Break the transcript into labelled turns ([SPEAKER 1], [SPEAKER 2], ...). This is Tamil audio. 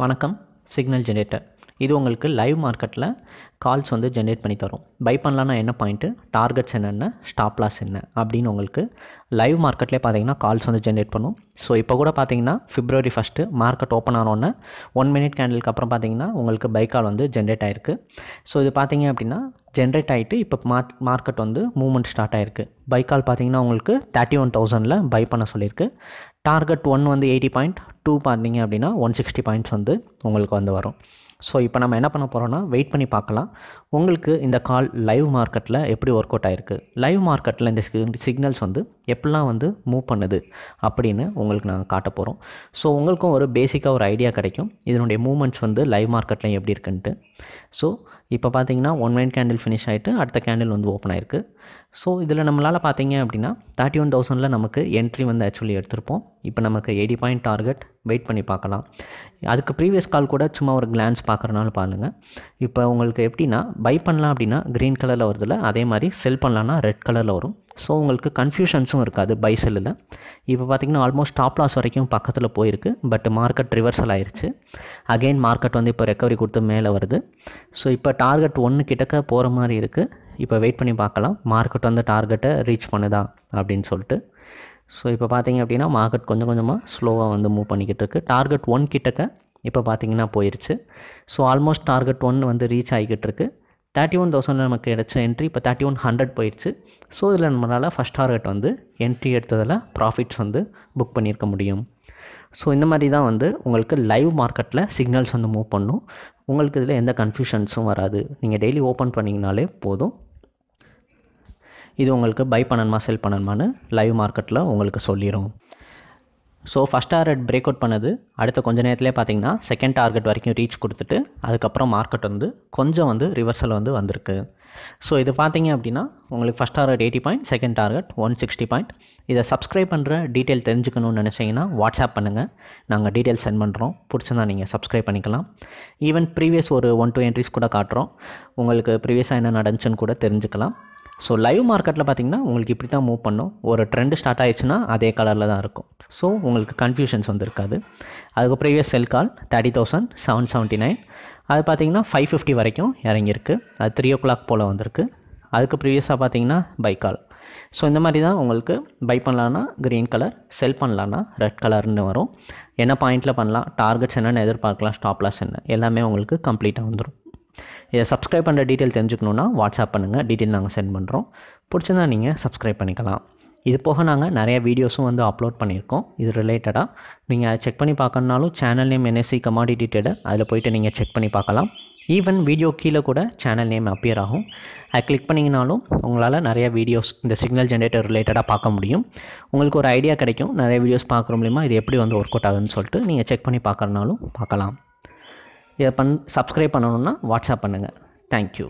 [SPEAKER 1] வணக்கம் சிக்னல் ஜென்ரேட்டர் இது உங்களுக்கு லைவ் மார்க்கெட்டில் கால்ஸ் வந்து ஜென்ரேட் பண்ணி தரும் பை பண்ணலான்னா என்ன பாயிண்ட்டு டார்கெட்ஸ் என்னென்ன ஸ்டாப் லாஸ் என்ன அப்படின்னு உங்களுக்கு லைவ் மார்க்கெட்லேயே பார்த்தீங்கன்னா கால்ஸ் வந்து ஜென்ரேட் பண்ணும் ஸோ இப்போ கூட பார்த்தீங்கன்னா ஃபிப்ரவரி ஃபஸ்ட்டு மார்க்கெட் ஓப்பன் ஆனோடனே ஒன் மினிட் கேண்டலுக்கு அப்புறம் பார்த்தீங்கன்னா உங்களுக்கு பை கால் வந்து ஜென்ரேட் ஆயிருக்கு ஸோ இது பார்த்தீங்க அப்படின்னா ஜென்ரேட் ஆகிட்டு இப்போ மார்க் மார்க்கெட் வந்து மூவ்மெண்ட் ஸ்டார்ட் ஆயிருக்கு பை கால் பார்த்தீங்கன்னா உங்களுக்கு தேர்ட்டி ஒன் தௌசண்டில் பை பண்ண சொல்லியிருக்கு டார்கெட் ஒன் வந்து எயிட்டி பாயிண்ட் டூ பார்த்தீங்க அப்படின்னா ஒன் சிக்ஸ்டி பாயிண்ட்ஸ் வந்து உங்களுக்கு வந்து வரும் ஸோ இப்போ நம்ம என்ன பண்ண போகிறோம்னா வெயிட் பண்ணி பார்க்கலாம் உங்களுக்கு இந்த கால் லைவ் மார்க்கெட்டில் எப்படி ஒர்க் அவுட் ஆகிருக்கு லைவ் மார்க்கெட்டில் இந்த சிக்னல்ஸ் வந்து எப்படிலாம் வந்து மூவ் பண்ணுது அப்படின்னு உங்களுக்கு நாங்கள் காட்ட போகிறோம் ஸோ உங்களுக்கும் ஒரு பேசிக்காக ஒரு ஐடியா கிடைக்கும் இதனுடைய மூமெண்ட்ஸ் வந்து லைவ் மார்க்கெட்டில் எப்படி இருக்குன்ட்டு ஸோ இப்போ பார்த்தீங்கன்னா ஒன் மைன் கேண்டில் ஃபினிஷ் ஆகிட்டு அடுத்த கேண்டில் வந்து ஓப்பன் ஆயிருக்கு ஸோ இதில் நம்மளால் பார்த்தீங்க அப்படின்னா தேர்ட்டி ஒன் தௌசண்டில் நமக்கு என்ட்ரி வந்து ஆக்சுவலி எடுத்திருப்போம் இப்போ நமக்கு எயிட்டி பாயிண்ட் டார்கெட் வெயிட் பண்ணி பார்க்கலாம் அதுக்கு ப்ரீவியஸ் கால் கூட சும்மா ஒரு கிளான்ஸ் பார்க்குறனால பாருங்கள் இப்போ உங்களுக்கு எப்படின்னா பை பண்ணலாம் அப்படின்னா க்ரீன் கலரில் வருதில்ல அதே மாதிரி செல் பண்ணலான்னா ரெட் கலரில் வரும் ஸோ உங்களுக்கு கன்ஃபியூஷன்ஸும் இருக்காது பை செல்லில் இப்போ பார்த்திங்கன்னா ஆல்மோஸ்ட் டாப் லாஸ் வரைக்கும் பக்கத்தில் போயிருக்கு பட் மார்க்கெட் ரிவர்சல் ஆயிடுச்சு அகெயின் மார்க்கெட் வந்து இப்போ ரெக்கவரி கொடுத்து மேலே வருது ஸோ இப்போ டார்கெட் ஒன்று கிட்டக்க போகிற மாதிரி இருக்குது இப்போ வெயிட் பண்ணி பார்க்கலாம் மார்க்கெட் வந்து டார்கெட்டை ரீச் பண்ணுதா அப்படின்னு சொல்லிட்டு ஸோ இப்போ பார்த்தீங்க அப்படின்னா மார்க்கெட் கொஞ்சம் கொஞ்சமாக ஸ்லோவாக வந்து மூவ் பண்ணிக்கிட்டு இருக்குது டார்கெட் ஒன் கிட்டக்க இப்போ பார்த்தீங்கன்னா போயிடுச்சு ஸோ ஆல்மோஸ்ட் டார்கெட் ஒன் வந்து ரீச் ஆகிக்கிட்டு இருக்குது தேர்ட்டி ஒன் தௌசண்டில் நமக்கு கிடச்ச என்ட்ரி இப்போ தேர்ட்டி ஒன் ஹண்ட்ரட் போயிடுச்சு ஸோ இதில் நம்மளால் ஃபஸ்ட் டார்கெட் வந்து என்ட்ரி எடுத்ததில் ப்ராஃபிட்ஸ் வந்து புக் பண்ணியிருக்க முடியும் ஸோ இந்த மாதிரி தான் வந்து உங்களுக்கு லைவ் மார்க்கெட்டில் சிக்னல்ஸ் வந்து மூவ் பண்ணும் உங்களுக்கு இதில் எந்த கன்ஃபியூஷன்ஸும் வராது நீங்கள் டெய்லி ஓப்பன் பண்ணிங்கனாலே போதும் இது உங்களுக்கு பை பண்ணணுமா செல் பண்ணணுமான்னு லைவ் மார்க்கெட்டில் உங்களுக்கு சொல்லிடும் so first target break out பண்ணது அடுத்த கொஞ்ச நேரத்திலே பார்த்தீங்கன்னா செகண்ட் டார்கெட் வரைக்கும் ரீச் கொடுத்துட்டு அதுக்கப்புறம் மார்க்கெட் வந்து கொஞ்சம் வந்து ரிவர்சல் வந்து வந்திருக்கு ஸோ இது பார்த்தீங்க அப்படின்னா உங்களுக்கு first target eighty point second target one sixty point இதை சப்ஸ்கிரைப் பண்ணுற டீட்டெயில் தெரிஞ்சுக்கணும்னு நினச்சிங்கன்னா வாட்ஸ்அப் பண்ணுங்கள் நாங்கள் டீட்டெயில் சென்ட் பண்ணுறோம் பிடிச்சிருந்தா நீங்கள் சப்ஸ்கிரைப் பண்ணிக்கலாம் ஈவன் ப்ரீவியஸ் ஒரு ஒன் டூ என்ட்ரிஸ் கூட காட்டுறோம் உங்களுக்கு ப்ரீவியஸாக என்ன நடந்துச்சுன்னு கூட தெரிஞ்சுக்கலாம் ஸோ லைவ் மார்க்கெட்டில் பார்த்தீங்கன்னா உங்களுக்கு இப்படி தான் மூவ் பண்ணும் ஒரு ட்ரெண்டு ஸ்டார்ட் ஆயிடுச்சுன்னா அதே கலரில் தான் இருக்கும் ஸோ உங்களுக்கு கன்ஃபியூஷன்ஸ் வந்துருக்காது அதுக்கு previous sell call thirty thousand seven seventy nine அது பார்த்தீங்கன்னா ஃபைவ் ஃபிஃப்டி வரைக்கும் இறங்கியிருக்கு அது த்ரீ ஓ கிளாக் போல் வந்திருக்கு அதுக்கு ப்ரீவியஸாக பார்த்தீங்கன்னா பை கால் ஸோ இந்த மாதிரி தான் உங்களுக்கு பை பண்ணலான்னா க்ரீன் கலர் செல் பண்ணலான்னா ரெட் கலர்னு வரும் என்ன பாயிண்ட்டில் பண்ணலாம் டார்கெட்ஸ் என்னென்னு எதிர்பார்க்கலாம் ஸ்டாப்லாஸ் என்ன எல்லாமே உங்களுக்கு கம்ப்ளீட்டாக வந்துடும் இதை சப்ஸ்கிரைப் பண்ணுற டீட்டெயில் தெரிஞ்சுக்கணுன்னா வாட்ஸ்அப் பண்ணுங்கள் டீட்டெயில் நாங்கள் சென்ட் பண்ணுறோம் பிடிச்சிருந்தா நீங்கள் சப்ஸ்கிரைப் பண்ணிக்கலாம் இது போக நாங்கள் நிறைய வீடியோஸும் வந்து அப்லோட் பண்ணியிருக்கோம் இது ரிலேட்டடாக நீங்கள் செக் பண்ணி பார்க்கணுனாலும் channel name NSC commodity trader அதில் போயிட்டு நீங்கள் செக் பண்ணி பார்க்கலாம் ஈவன் வீடியோ கீழே கூட சேனல் நேம் அப்பியர் ஆகும் அது கிளிக் பண்ணிங்கனாலும் உங்களால் நிறைய வீடியோஸ் இந்த சிக்னல் ஜென்ரேட்டர் ரிலேட்டடாக பார்க்க முடியும் உங்களுக்கு ஒரு ஐடியா கிடைக்கும் நிறைய வீடியோஸ் பார்க்குற மூலிமா இது எப்படி வந்து ஒர்க் அவுட் ஆகுதுன்னு சொல்லிட்டு நீங்கள் செக் பண்ணி பார்க்குறனாலும் பார்க்கலாம் இதை பண் சப்ஸ்கிரைப் பண்ணணுன்னா வாட்ஸ்அப் பண்ணுங்கள் தேங்க்யூ